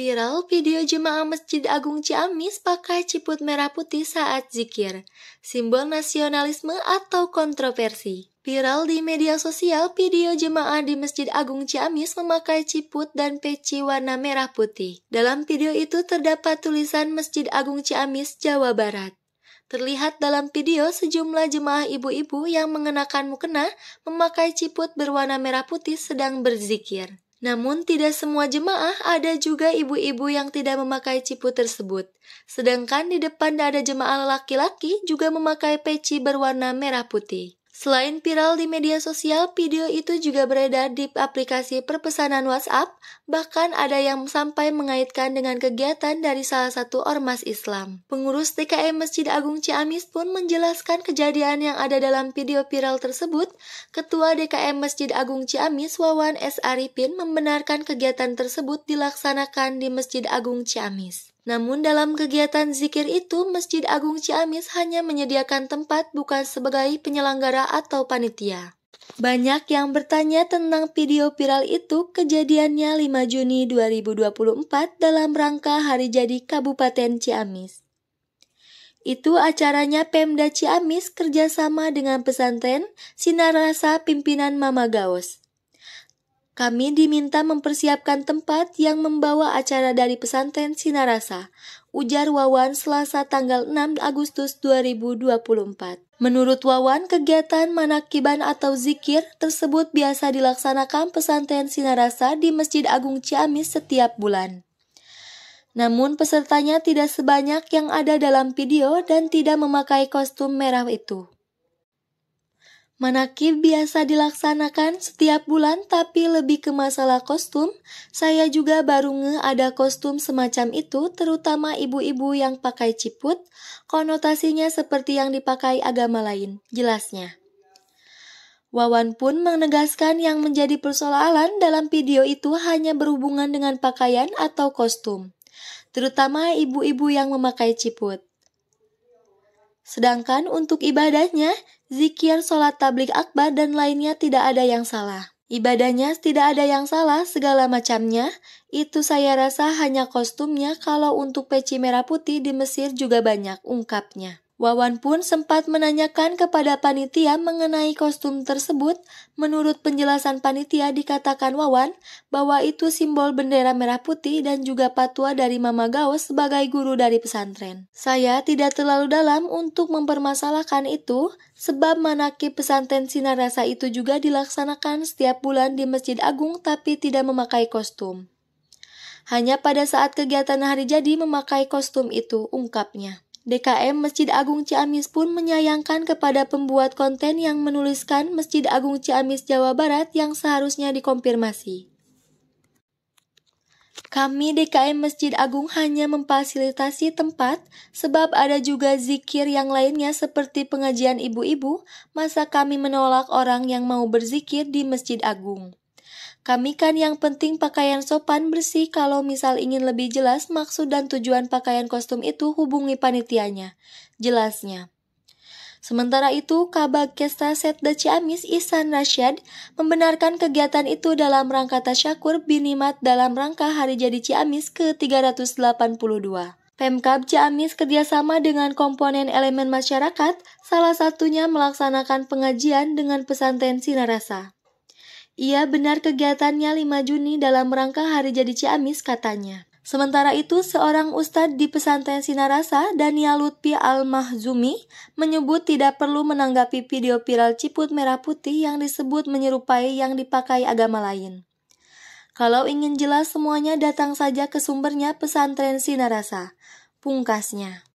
Viral video jemaah Masjid Agung Ciamis pakai ciput merah putih saat zikir, simbol nasionalisme atau kontroversi. Viral di media sosial, video jemaah di Masjid Agung Ciamis memakai ciput dan peci warna merah putih. Dalam video itu terdapat tulisan Masjid Agung Ciamis, Jawa Barat. Terlihat dalam video sejumlah jemaah ibu-ibu yang mengenakan mukena memakai ciput berwarna merah putih sedang berzikir. Namun tidak semua jemaah ada juga ibu-ibu yang tidak memakai ciput tersebut. Sedangkan di depan ada jemaah laki-laki juga memakai peci berwarna merah putih. Selain viral di media sosial, video itu juga beredar di aplikasi perpesanan WhatsApp, bahkan ada yang sampai mengaitkan dengan kegiatan dari salah satu ormas Islam. Pengurus TKM Masjid Agung Ciamis pun menjelaskan kejadian yang ada dalam video viral tersebut. Ketua DKM Masjid Agung Ciamis Wawan S. Arifin membenarkan kegiatan tersebut dilaksanakan di Masjid Agung Ciamis. Namun dalam kegiatan zikir itu, Masjid Agung Ciamis hanya menyediakan tempat bukan sebagai penyelenggara atau panitia. Banyak yang bertanya tentang video viral itu kejadiannya 5 Juni 2024 dalam rangka Hari Jadi Kabupaten Ciamis. Itu acaranya Pemda Ciamis kerjasama dengan pesantren Sinar Rasa Pimpinan Mama Gaos. Kami diminta mempersiapkan tempat yang membawa acara dari pesantren Sinarasa, ujar Wawan Selasa tanggal 6 Agustus 2024. Menurut Wawan, kegiatan manakiban atau zikir tersebut biasa dilaksanakan pesantren Sinarasa di Masjid Agung Ciamis setiap bulan. Namun pesertanya tidak sebanyak yang ada dalam video dan tidak memakai kostum merah itu. Manakib biasa dilaksanakan setiap bulan tapi lebih ke masalah kostum. Saya juga baru nge ada kostum semacam itu terutama ibu-ibu yang pakai ciput. Konotasinya seperti yang dipakai agama lain, jelasnya. Wawan pun menegaskan yang menjadi persoalan dalam video itu hanya berhubungan dengan pakaian atau kostum. Terutama ibu-ibu yang memakai ciput. Sedangkan untuk ibadahnya, zikir, sholat tablik akbar, dan lainnya tidak ada yang salah. Ibadahnya tidak ada yang salah segala macamnya, itu saya rasa hanya kostumnya kalau untuk peci merah putih di Mesir juga banyak, ungkapnya. Wawan pun sempat menanyakan kepada panitia mengenai kostum tersebut. Menurut penjelasan panitia dikatakan Wawan bahwa itu simbol bendera merah putih dan juga patwa dari Mama Gaos sebagai guru dari pesantren. Saya tidak terlalu dalam untuk mempermasalahkan itu sebab manakib pesantren Sinar Rasa itu juga dilaksanakan setiap bulan di Masjid Agung tapi tidak memakai kostum. Hanya pada saat kegiatan hari jadi memakai kostum itu, ungkapnya. DKM Masjid Agung Ciamis pun menyayangkan kepada pembuat konten yang menuliskan Masjid Agung Ciamis Jawa Barat yang seharusnya dikonfirmasi. Kami DKM Masjid Agung hanya memfasilitasi tempat sebab ada juga zikir yang lainnya seperti pengajian ibu-ibu, masa kami menolak orang yang mau berzikir di Masjid Agung. Kami kan yang penting pakaian sopan bersih kalau misal ingin lebih jelas maksud dan tujuan pakaian kostum itu hubungi panitianya. Jelasnya. Sementara itu, Kabag Kesta Setda Ciamis Isan Rashid membenarkan kegiatan itu dalam rangka tasyakur binimat dalam rangka Hari Jadi Ciamis ke-382. Pemkab Ciamis kerjasama dengan komponen elemen masyarakat, salah satunya melaksanakan pengajian dengan pesantren Sinarasa. Iya benar kegiatannya 5 Juni dalam rangka Hari Jadi Ciamis katanya. Sementara itu, seorang ustadz di pesantren Sinarasa, Daniel Lutfi Al-Mahzumi, menyebut tidak perlu menanggapi video viral ciput merah putih yang disebut menyerupai yang dipakai agama lain. Kalau ingin jelas semuanya datang saja ke sumbernya pesantren Sinarasa. Pungkasnya.